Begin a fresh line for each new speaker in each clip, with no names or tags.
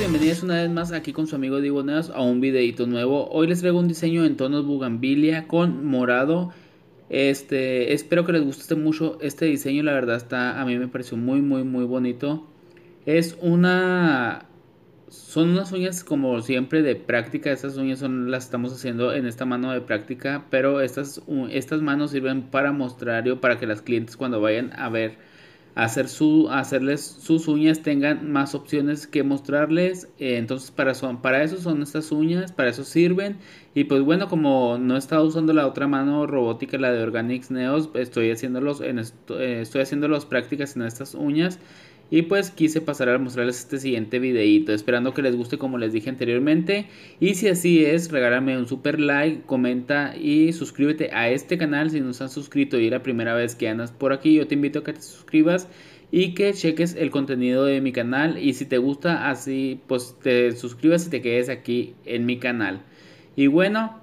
bienvenidos una vez más aquí con su amigo Diego Neos a un videito nuevo. Hoy les traigo un diseño en tonos bugambilia con morado. Este, espero que les guste mucho este diseño, la verdad está a mí me pareció muy muy muy bonito. Es una son unas uñas como siempre de práctica, estas uñas son las estamos haciendo en esta mano de práctica, pero estas estas manos sirven para mostrar para que las clientes cuando vayan a ver hacer su, hacerles sus uñas tengan más opciones que mostrarles. Eh, entonces para, para eso son estas uñas, para eso sirven. Y pues bueno, como no he estado usando la otra mano robótica, la de Organics Neos, estoy haciéndolos en eh, prácticas en estas uñas. Y pues quise pasar a mostrarles este siguiente videito, esperando que les guste como les dije anteriormente. Y si así es, regálame un super like, comenta y suscríbete a este canal si no estás suscrito y es la primera vez que andas por aquí. Yo te invito a que te suscribas y que cheques el contenido de mi canal y si te gusta así pues te suscribas y te quedes aquí en mi canal. Y bueno,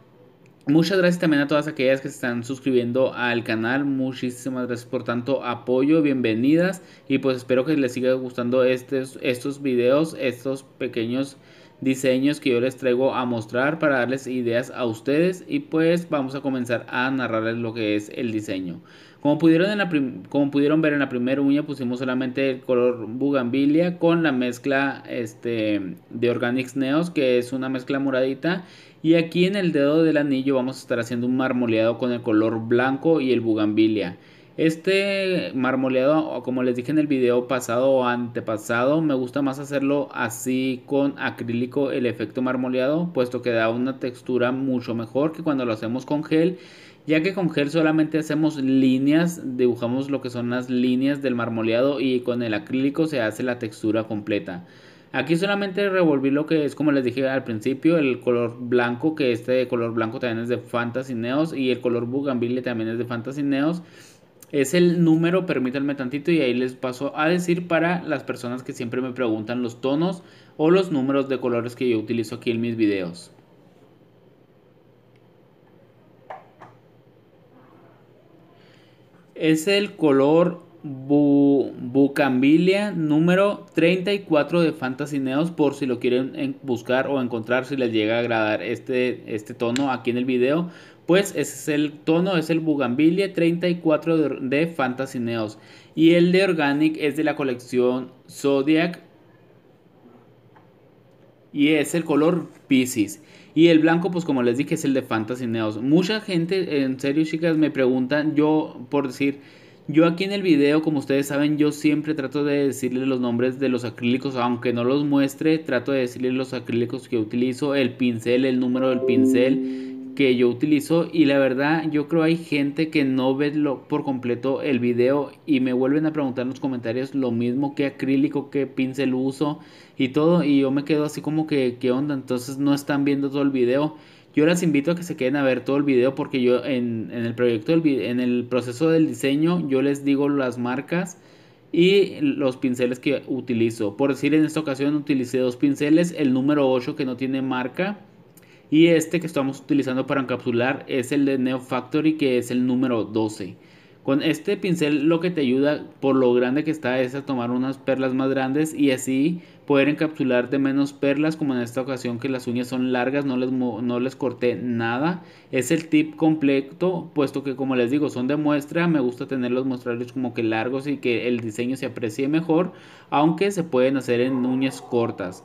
Muchas gracias también a todas aquellas que se están suscribiendo al canal. Muchísimas gracias por tanto apoyo, bienvenidas. Y pues espero que les siga gustando estos, estos videos, estos pequeños diseños que yo les traigo a mostrar para darles ideas a ustedes. Y pues vamos a comenzar a narrarles lo que es el diseño. Como pudieron, en la como pudieron ver en la primera uña pusimos solamente el color bugambilia con la mezcla este, de Organics Neos que es una mezcla moradita y aquí en el dedo del anillo vamos a estar haciendo un marmoleado con el color blanco y el bugambilia. Este marmoleado, como les dije en el video pasado o antepasado, me gusta más hacerlo así con acrílico el efecto marmoleado, puesto que da una textura mucho mejor que cuando lo hacemos con gel, ya que con gel solamente hacemos líneas, dibujamos lo que son las líneas del marmoleado y con el acrílico se hace la textura completa. Aquí solamente revolví lo que es, como les dije al principio, el color blanco, que este color blanco también es de Fantasy Neos y el color Bugambile también es de Fantasy Neos. Es el número, permítanme tantito y ahí les paso a decir para las personas que siempre me preguntan los tonos o los números de colores que yo utilizo aquí en mis videos. Es el color Bu número 34 de Fantasy Neos por si lo quieren buscar o encontrar si les llega a agradar este, este tono aquí en el video. Pues ese es el tono, es el Bugambilia 34 de, de Fantasy Neos. Y el de Organic es de la colección Zodiac. Y es el color Pisces. Y el blanco, pues como les dije, es el de Fantasy Neos. Mucha gente, en serio chicas, me preguntan, yo por decir yo aquí en el video, como ustedes saben, yo siempre trato de decirles los nombres de los acrílicos, aunque no los muestre, trato de decirles los acrílicos que utilizo, el pincel, el número del pincel que yo utilizo y la verdad yo creo hay gente que no ve lo, por completo el video y me vuelven a preguntar en los comentarios lo mismo, qué acrílico, qué pincel uso y todo y yo me quedo así como que qué onda, entonces no están viendo todo el video. Yo las invito a que se queden a ver todo el video porque yo en, el proyecto, del, en el proceso del diseño, yo les digo las marcas y los pinceles que utilizo. Por decir, en esta ocasión utilicé dos pinceles, el número 8 que no tiene marca y este que estamos utilizando para encapsular es el de Neo Factory que es el número 12. Con este pincel lo que te ayuda por lo grande que está es a tomar unas perlas más grandes y así poder encapsular de menos perlas como en esta ocasión que las uñas son largas no les, no les corté nada es el tip completo puesto que como les digo son de muestra me gusta tenerlos los como que largos y que el diseño se aprecie mejor aunque se pueden hacer en uñas cortas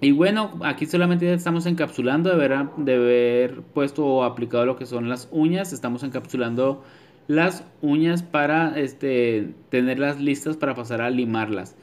y bueno, aquí solamente estamos encapsulando de haber, de haber puesto o aplicado lo que son las uñas. Estamos encapsulando las uñas para este, tenerlas listas para pasar a limarlas.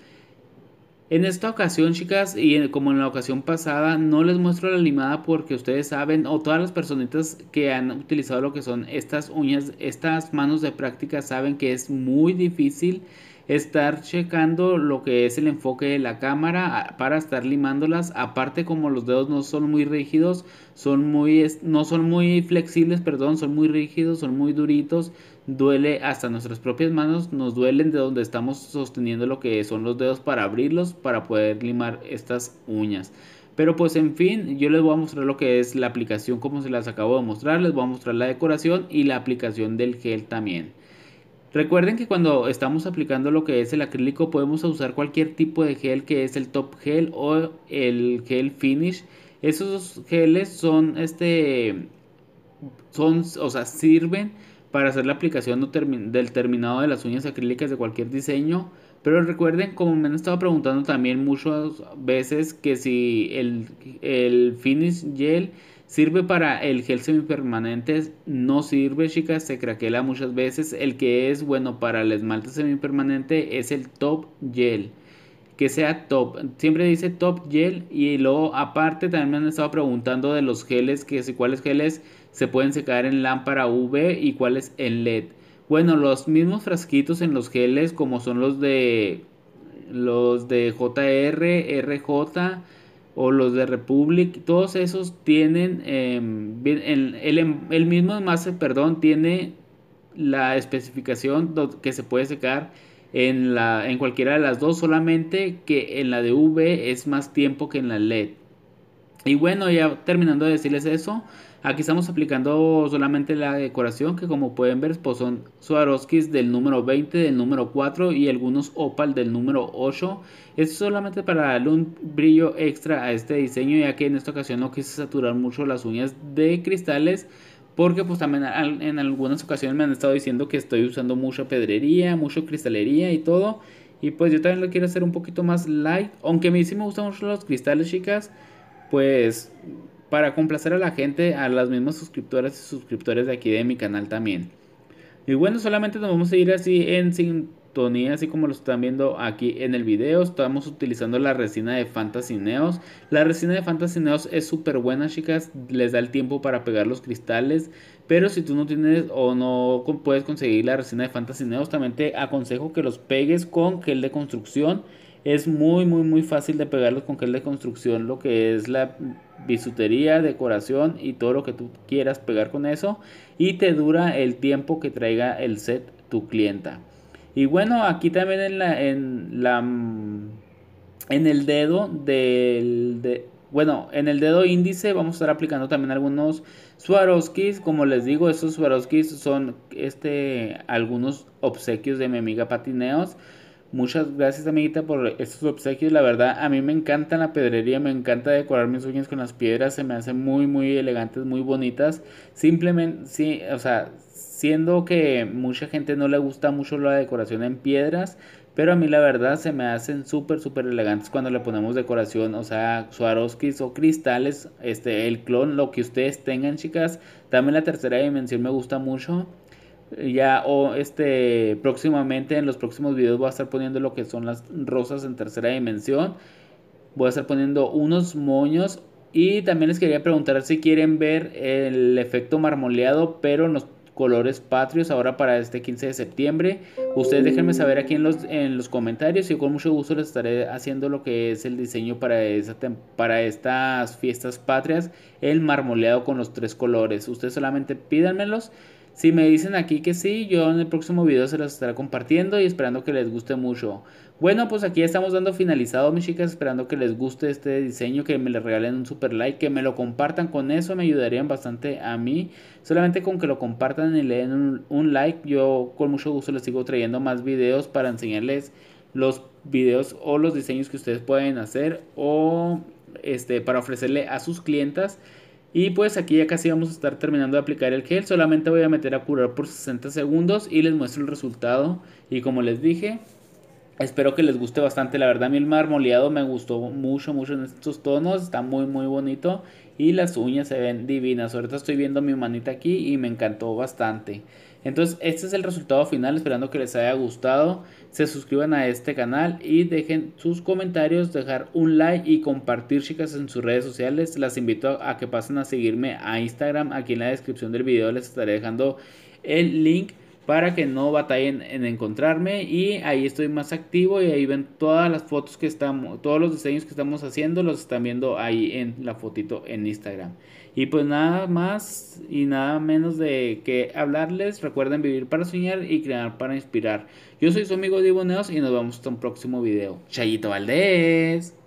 En esta ocasión, chicas, y como en la ocasión pasada, no les muestro la limada porque ustedes saben, o todas las personitas que han utilizado lo que son estas uñas, estas manos de práctica saben que es muy difícil estar checando lo que es el enfoque de la cámara para estar limándolas. Aparte como los dedos no son muy rígidos, son muy no son muy flexibles, perdón, son muy rígidos, son muy duritos, duele hasta nuestras propias manos, nos duelen de donde estamos sosteniendo lo que son los dedos para abrirlos para poder limar estas uñas. Pero pues en fin, yo les voy a mostrar lo que es la aplicación como se las acabo de mostrar, les voy a mostrar la decoración y la aplicación del gel también. Recuerden que cuando estamos aplicando lo que es el acrílico podemos usar cualquier tipo de gel que es el top gel o el gel finish. Esos geles son este son, o sea, sirven para hacer la aplicación del terminado de las uñas acrílicas de cualquier diseño. Pero recuerden, como me han estado preguntando también muchas veces, que si el, el finish gel Sirve para el gel semipermanente, no sirve, chicas, se craquela muchas veces. El que es bueno para el esmalte semipermanente es el top gel. Que sea top, siempre dice top gel. Y luego, aparte, también me han estado preguntando de los geles: que si cuáles geles se pueden secar en lámpara UV y cuáles en LED. Bueno, los mismos frasquitos en los geles, como son los de los de JR, RJ o los de Republic, todos esos tienen, em, em, el, mismo más perdón, tiene la especificación que se puede secar en, la, en cualquiera de las dos, solamente que en la de V es más tiempo que en la LED. Y bueno, ya terminando de decirles eso, Aquí estamos aplicando solamente la decoración que como pueden ver pues son Swarovskis del número 20, del número 4 y algunos Opal del número 8. Esto es solamente para darle un brillo extra a este diseño ya que en esta ocasión no quise saturar mucho las uñas de cristales porque pues también en algunas ocasiones me han estado diciendo que estoy usando mucha pedrería, mucha cristalería y todo. Y pues yo también lo quiero hacer un poquito más light, aunque a mí sí me gustan mucho los cristales chicas, pues para complacer a la gente, a las mismas suscriptoras y suscriptores de aquí de mi canal también. Y bueno, solamente nos vamos a ir así en sintonía, así como lo están viendo aquí en el video. Estamos utilizando la resina de Fantasy Neos. La resina de Fantasy Neos es súper buena, chicas. Les da el tiempo para pegar los cristales. Pero si tú no tienes o no puedes conseguir la resina de Fantasy Neos, también te aconsejo que los pegues con gel de construcción es muy, muy, muy fácil de pegarlos con gel de construcción, lo que es la bisutería, decoración y todo lo que tú quieras pegar con eso. Y te dura el tiempo que traiga el set tu clienta. Y bueno, aquí también en la, en la, en el dedo del, de, bueno, en el dedo índice vamos a estar aplicando también algunos Swarovskis. Como les digo, esos Swarovskis son este, algunos obsequios de mi amiga Patineos. Muchas gracias, amiguita, por estos obsequios. La verdad, a mí me encanta la pedrería, me encanta decorar mis uñas con las piedras, se me hacen muy, muy elegantes, muy bonitas. Simplemente, sí, o sea, siendo que mucha gente no le gusta mucho la decoración en piedras, pero a mí la verdad se me hacen súper, súper elegantes cuando le ponemos decoración, o sea, Swarovskis o cristales, este, el clon, lo que ustedes tengan, chicas. También la tercera dimensión me gusta mucho. Ya o este próximamente en los próximos videos voy a estar poniendo lo que son las rosas en tercera dimensión. Voy a estar poniendo unos moños y también les quería preguntar si quieren ver el efecto marmoleado pero en los colores patrios ahora para este 15 de septiembre. Ustedes déjenme saber aquí en los, en los comentarios y con mucho gusto les estaré haciendo lo que es el diseño para, para estas fiestas patrias, el marmoleado con los tres colores. Ustedes solamente pídanmelos. Si me dicen aquí que sí, yo en el próximo video se los estaré compartiendo y esperando que les guste mucho. Bueno, pues aquí estamos dando finalizado, mis chicas, esperando que les guste este diseño, que me le regalen un super like, que me lo compartan con eso, me ayudarían bastante a mí. Solamente con que lo compartan y le den un, like, yo con mucho gusto les sigo trayendo más videos para enseñarles los videos o los diseños que ustedes pueden hacer o este, para ofrecerle a sus clientas y pues aquí ya casi vamos a estar terminando de aplicar el gel. Solamente voy a meter a curar por 60 segundos y les muestro el resultado. Y como les dije, espero que les guste bastante. La verdad mi el marmoleado me gustó mucho, mucho en estos tonos. Está muy, muy bonito. Y las uñas se ven divinas. Ahorita estoy viendo mi manita aquí y me encantó bastante. Entonces, este es el resultado final, esperando que les haya gustado. Se suscriban a este canal y dejen sus comentarios, dejar un like y compartir chicas en sus redes sociales. Las invito a que pasen a seguirme a Instagram. Aquí en la descripción del video les estaré dejando el link para que no batallen en encontrarme y ahí estoy más activo y ahí ven todas las fotos que estamos, todos los diseños que estamos haciendo los están viendo ahí en la fotito en Instagram. Y pues nada más y nada menos de que hablarles. Recuerden vivir para soñar y crear para inspirar. Yo soy su amigo Diego Neos y nos vemos hasta un próximo video. Chayito Valdés.